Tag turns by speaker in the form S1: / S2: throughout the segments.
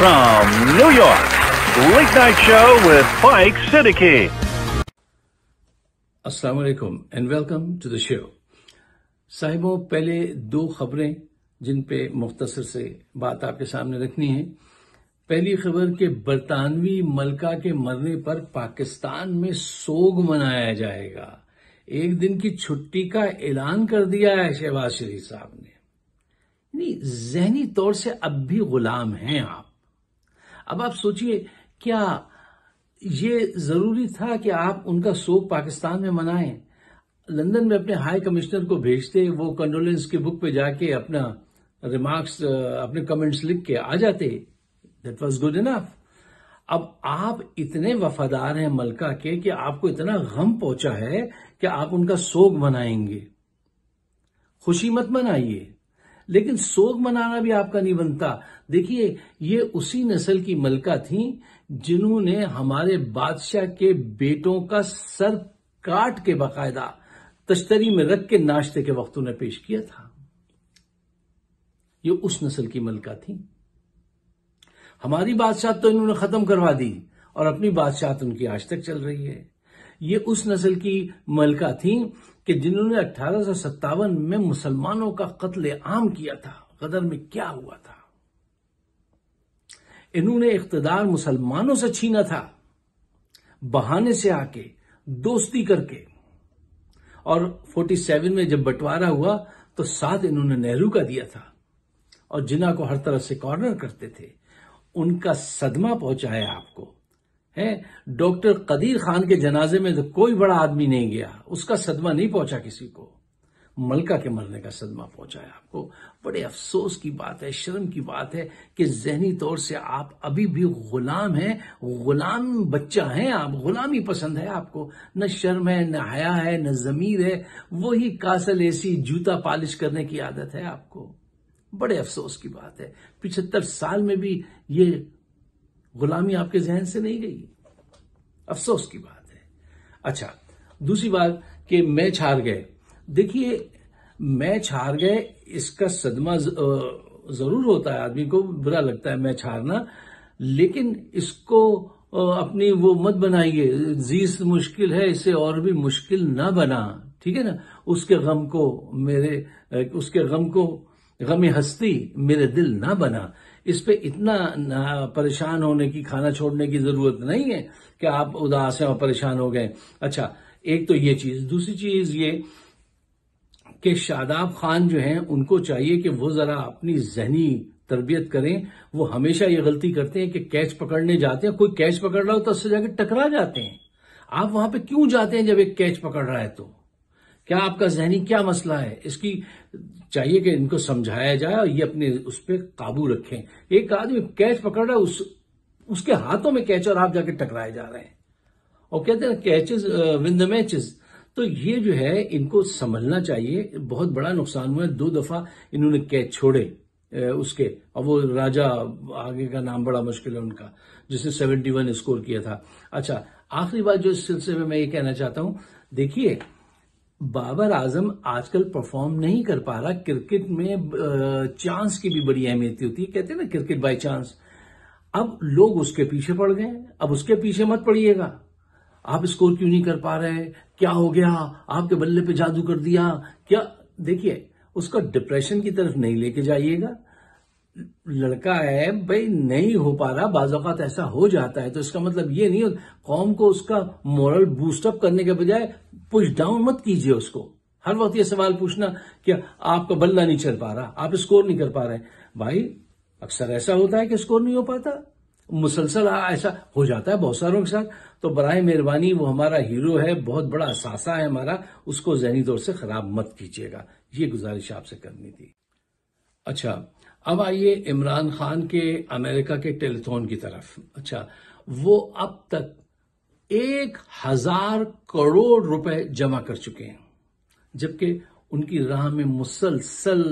S1: From New York, Late Night Show with Mike Siddiqui. Assalamu alaikum and welcome to the show. साहिबों पहले दो खबरें जिन पे मुख्तसर से बात आपके सामने रखनी है पहली खबर के बरतानवी मलका के मरने पर पाकिस्तान में सोग मनाया जाएगा एक दिन की छुट्टी का ऐलान कर दिया है शहबाज शरीफ साहब ने नहीं जहनी तौर से अब भी गुलाम हैं आप अब आप सोचिए क्या ये जरूरी था कि आप उनका शोक पाकिस्तान में मनाएं लंदन में अपने हाई कमिश्नर को भेजते वो कंडोलेंस की बुक पे जाके अपना रिमार्क्स अपने कमेंट्स लिख के आ जाते दैट वाज गुड इनफ अब आप इतने वफादार हैं मलका के कि आपको इतना गम पहुंचा है कि आप उनका शोक मनाएंगे खुशी मत मनाइए लेकिन सोग मनाना भी आपका नहीं बनता देखिए ये उसी नस्ल की मलका थी जिन्होंने हमारे बादशाह के बेटों का सर काट के बाकायदा तश्तरी में रख के नाश्ते के वक्त उन्हें पेश किया था ये उस नस्ल की मलका थी हमारी बादशाह तो इन्होंने खत्म करवा दी और अपनी बादशाह तो उनकी आज तक चल रही है ये उस नस्ल की मलका थी कि जिन्होंने अठारह में मुसलमानों का कत्ल आम किया था गदर में क्या हुआ था इन्होंने इकतदार मुसलमानों से छीना था बहाने से आके दोस्ती करके और 47 में जब बंटवारा हुआ तो साथ इन्होंने नेहरू का दिया था और जिना को हर तरफ से कॉर्नर करते थे उनका सदमा पहुंचाया आपको हैं डॉक्टर कदीर खान के जनाजे में तो कोई बड़ा आदमी नहीं गया उसका सदमा नहीं पहुंचा किसी को मलका के मरने का सदमा पहुंचा है आपको बड़े अफसोस की बात है शर्म की बात है कि जहनी तौर से आप अभी भी गुलाम हैं गुलाम बच्चा हैं आप गुलामी पसंद है आपको न शर्म है न हया है न जमीर है वही कासल ऐसी जूता पालिश करने की आदत है आपको बड़े अफसोस की बात है पिछहत्तर साल में भी ये गुलामी आपके जहन से नहीं गई अफसोस की बात है अच्छा दूसरी बात कि मैं छार गए देखिए मैं छार गए इसका सदमा जरूर होता है आदमी को बुरा लगता है मैं छारना लेकिन इसको अपनी वो मत बनाइए जीस मुश्किल है इसे और भी मुश्किल ना बना ठीक है ना उसके गम को मेरे उसके गम को गम हस्ती मेरे दिल ना बना इस पे इतना परेशान होने की खाना छोड़ने की जरूरत नहीं है कि आप उदास हैं और परेशान हो गए अच्छा एक तो ये चीज दूसरी चीज ये कि शादाब खान जो हैं उनको चाहिए कि वो जरा अपनी जहनी तरबियत करें वो हमेशा ये गलती करते हैं कि कैच पकड़ने जाते हैं कोई कैच पकड़ रहा हो तो उससे जाकर टकरा जाते हैं आप वहां पे क्यों जाते हैं जब एक कैच पकड़ रहा है तो क्या आपका जहनी क्या मसला है इसकी चाहिए कि इनको समझाया जाए और ये अपने उस पर काबू रखें एक आदमी कैच पकड़ रहा है उस उसके हाथों में कैच और आप जाके टकराए जा रहे हैं और कहते हैं कैचेज विन द मैचेस तो ये जो है इनको संभलना चाहिए बहुत बड़ा नुकसान हुआ है दो दफा इन्होंने कैच छोड़े उसके और वो राजा आगे का नाम बड़ा मुश्किल है उनका जिसने सेवेंटी वन स्कोर किया था अच्छा आखिरी बात जो इस सिलसिले में मैं ये कहना चाहता हूं देखिए बाबर आजम आजकल परफॉर्म नहीं कर पा रहा क्रिकेट में चांस की भी बड़ी अहमियत होती है कहते हैं ना क्रिकेट बाय चांस अब लोग उसके पीछे पड़ गए अब उसके पीछे मत पड़िएगा आप स्कोर क्यों नहीं कर पा रहे क्या हो गया आपके बल्ले पे जादू कर दिया क्या देखिए उसका डिप्रेशन की तरफ नहीं लेके जाइएगा लड़का है भाई नहीं हो पा रहा बाजात ऐसा हो जाता है तो इसका मतलब ये नहीं कौम को उसका मॉरल बूस्टअप करने के बजाय पुश डाउन मत कीजिए उसको हर वक्त ये सवाल पूछना कि आपका बल्ला नहीं चल पा रहा आप स्कोर नहीं कर पा रहे भाई अक्सर ऐसा होता है कि स्कोर नहीं हो पाता मुसलसल ऐसा हो जाता है बहुत सारों के साथ तो बर मेहरबानी वो हमारा हीरो है बहुत बड़ा असासा है हमारा उसको जहनी तौर से खराब मत कीजिएगा ये गुजारिश आपसे करनी थी अच्छा अब आइए इमरान खान के अमेरिका के टेलीथोन की तरफ अच्छा वो अब तक एक हजार करोड़ रुपए जमा कर चुके हैं जबकि उनकी राह में मुसलसल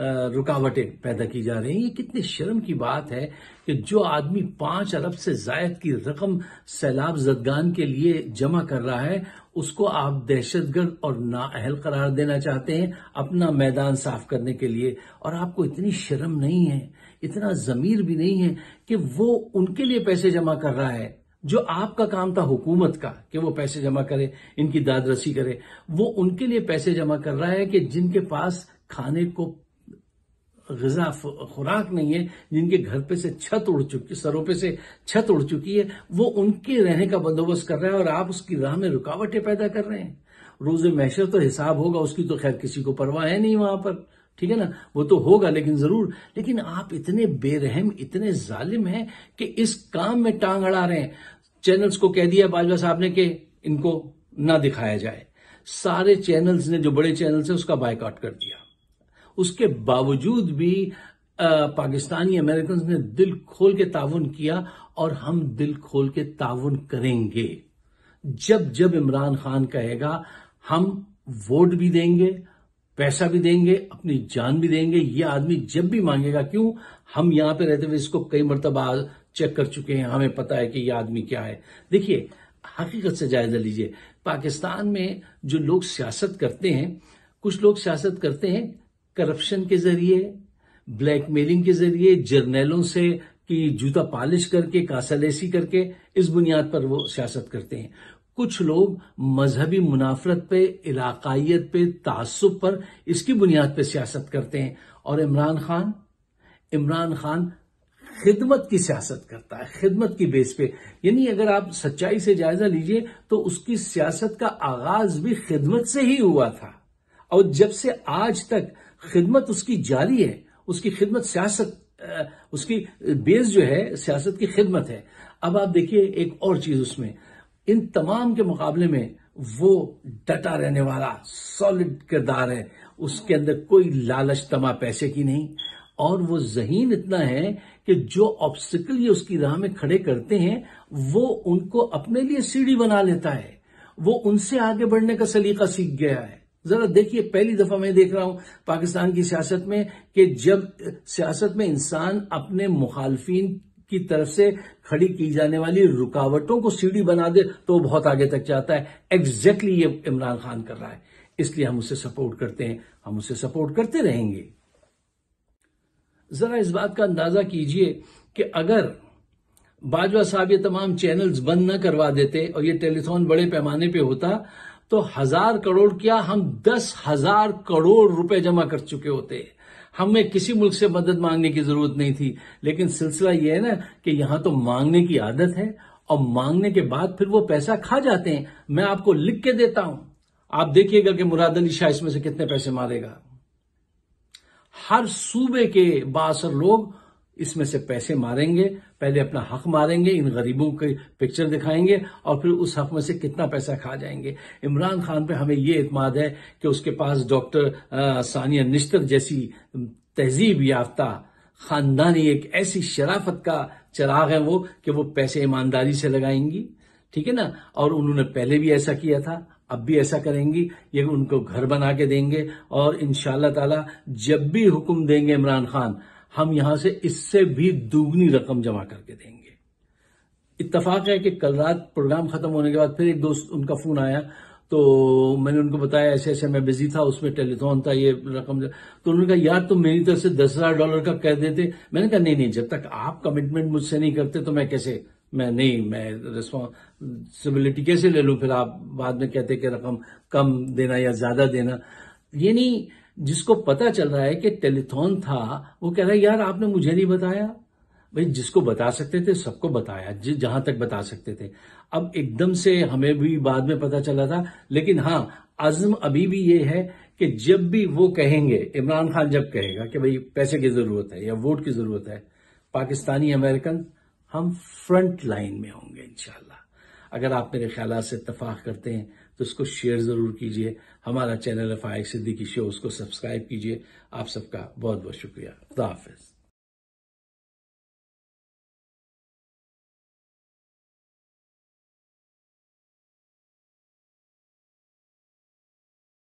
S1: रुकावटें पैदा की जा रही हैं ये कितनी शर्म की बात है कि जो आदमी पांच अरब से जायद की रकम सैलाब जदगान के लिए जमा कर रहा है उसको आप दहशतगर्द और नाअहल करार देना चाहते हैं अपना मैदान साफ करने के लिए और आपको इतनी शर्म नहीं है इतना जमीर भी नहीं है कि वो उनके लिए पैसे जमा कर रहा है जो आपका काम था हुकूमत का कि वो पैसे जमा करे इनकी दादरसी करे वो उनके लिए पैसे जमा कर रहा है कि जिनके पास खाने को गजा खुराक नहीं है जिनके घर पे से छत उड़ चुकी सरों पे से छत उड़ चुकी है वो उनके रहने का बंदोबस्त कर रहे हैं और आप उसकी राह में रुकावटें पैदा कर रहे हैं रोज मैशर तो हिसाब होगा उसकी तो खैर किसी को परवाह है नहीं वहां पर ठीक है ना वो तो होगा लेकिन जरूर लेकिन आप इतने बेरहम इतने जालिम हैं कि इस काम में टांग अड़ा रहे हैं चैनल्स को कह दिया बाजवा साहब ने कि इनको ना दिखाया जाए सारे चैनल्स ने जो बड़े चैनल्स हैं उसका बायकॉट कर दिया उसके बावजूद भी पाकिस्तानी अमेरिकन ने दिल खोल के ताउन किया और हम दिल खोल के ताउन करेंगे जब जब इमरान खान कहेगा हम वोट भी देंगे पैसा भी देंगे अपनी जान भी देंगे ये आदमी जब भी मांगेगा क्यों हम यहां पे रहते हुए इसको कई मरतबा चेक कर चुके हैं हमें पता है कि ये आदमी क्या है देखिए हकीकत से जायजा लीजिए पाकिस्तान में जो लोग सियासत करते हैं कुछ लोग सियासत करते हैं करप्शन के जरिए ब्लैकमेलिंग के जरिए जर्नेलों से कि जूता पालिश करके कासालेसी करके इस बुनियाद पर वो सियासत करते हैं कुछ लोग मजहबी मुनाफरत पे इलाकाइत पे तसब पर इसकी बुनियाद पे सियासत करते हैं और इमरान खान इमरान खान खिदमत की सियासत करता है खिदमत की बेस पे यानी अगर आप सच्चाई से जायजा लीजिए तो उसकी सियासत का आगाज भी खिदमत से ही हुआ था और जब से आज तक खिदमत उसकी जारी है उसकी खिदमत सियासत उसकी बेस जो है सियासत की खिदमत है अब आप देखिए एक और चीज उसमें इन तमाम के मुकाबले में वो डटा रहने वाला सॉलिड किरदार है उसके अंदर कोई लालच तमा पैसे की नहीं और वो जहीन इतना है कि जो ऑब्स्टिकल ये उसकी राह में खड़े करते हैं वो उनको अपने लिए सीढ़ी बना लेता है वो उनसे आगे बढ़ने का सलीका सीख गया है जरा देखिए पहली दफा मैं देख रहा हूं पाकिस्तान की सियासत में कि जब सियासत में इंसान अपने मुखालफिन की तरफ से खड़ी की जाने वाली रुकावटों को सीढ़ी बना दे तो बहुत आगे तक जाता है एग्जैक्टली ये इमरान खान कर रहा है इसलिए हम उसे सपोर्ट करते हैं हम उसे सपोर्ट करते रहेंगे जरा इस बात का अंदाजा कीजिए कि अगर बाजवा साहब ये तमाम चैनल्स बंद ना करवा देते और ये टेलीथॉन बड़े पैमाने पे होता तो हजार करोड़ क्या हम दस हजार करोड़ रुपए जमा कर चुके होते हमें किसी मुल्क से मदद मांगने की जरूरत नहीं थी लेकिन सिलसिला यह है ना कि यहां तो मांगने की आदत है और मांगने के बाद फिर वो पैसा खा जाते हैं मैं आपको लिख के देता हूं आप देखिएगा कि मुराद अली शाह इसमें से कितने पैसे मारेगा हर सूबे के बासर लोग इसमें से पैसे मारेंगे पहले अपना हक मारेंगे इन गरीबों के पिक्चर दिखाएंगे और फिर उस हक में से कितना पैसा खा जाएंगे इमरान खान पे हमें ये इतमाद है कि उसके पास डॉक्टर सानिया निश्तर जैसी तहजीब याफ्ता खानदानी एक ऐसी शराफत का चराग है वो कि वो पैसे ईमानदारी से लगाएंगी ठीक है ना और उन्होंने पहले भी ऐसा किया था अब भी ऐसा करेंगी ये उनको घर बना के देंगे और इन ताला जब भी हुक्म देंगे इमरान खान हम यहां से इससे भी दुगनी रकम जमा करके देंगे इत्तफाक है कि कल रात प्रोग्राम खत्म होने के बाद फिर एक दोस्त उनका फोन आया तो मैंने उनको बताया ऐसे ऐसे मैं बिजी था उसमें टेलीथॉन था ये रकम तो उन्होंने कहा यार तुम मेरी तरफ से दस हजार डॉलर का कह देते मैंने कहा नहीं नहीं जब तक आप कमिटमेंट मुझसे नहीं करते तो मैं कैसे मैं नहीं मैं रिस्पॉन्सिबिलिटी कैसे ले लूं फिर आप बाद में कहते कि रकम कम देना या ज्यादा देना ये नहीं जिसको पता चल रहा है कि टेलीथॉन था वो कह रहा है यार आपने मुझे नहीं बताया भाई जिसको बता सकते थे सबको बताया जहां तक बता सकते थे अब एकदम से हमें भी बाद में पता चला था लेकिन हाँ आजम अभी भी ये है कि जब भी वो कहेंगे इमरान खान जब कहेगा कि भाई पैसे की जरूरत है या वोट की जरूरत है पाकिस्तानी अमेरिकन हम फ्रंट लाइन में होंगे इनशाला अगर आप मेरे ख्याल से इतफाक करते हैं तो इसको शेयर ज़रूर कीजिए हमारा चैनल फायक सिद्दीकी शो उसको सब्सक्राइब कीजिए आप सबका बहुत बहुत शुक्रिया खुदा हाफिज़